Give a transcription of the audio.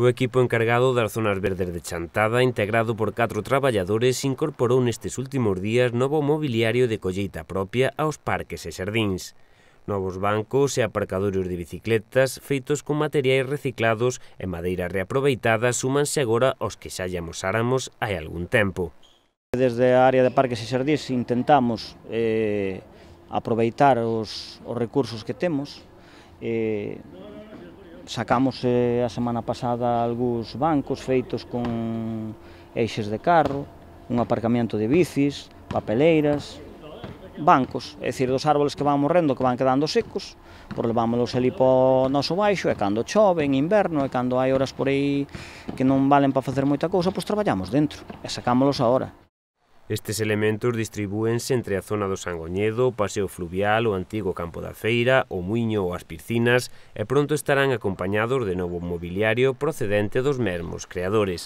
O equipo encargado das zonas verdes de Chantada, integrado por catro traballadores, incorporou nestes últimos días novo mobiliario de colleita propia aos parques e xardíns. Novos bancos e aparcadores de bicicletas feitos con materiais reciclados e madeira reaproveitada súmanse agora aos que xa llamos áramos hai algún tempo. Desde a área de parques e xardíns intentamos eh, aproveitar os, os recursos que temos, eh, Sacamos eh, a semana pasada algúns bancos feitos con eixes de carro, un aparcamiento de bicis, papeleiras, bancos, é dicir, dos árboles que van morrendo, que van quedando secos, por pois levámoslos ali po noso baixo, e cando chove en inverno, e cando hai horas por aí que non valen para facer moita cousa, pois traballamos dentro, e sacámoslos agora. Estes elementos distribúense entre a zona do Sangoñedo, o Paseo Fluvial, o antigo Campo da Feira, o Muiño ou as piscinas e pronto estarán acompañados de novo mobiliario procedente dos mesmos creadores.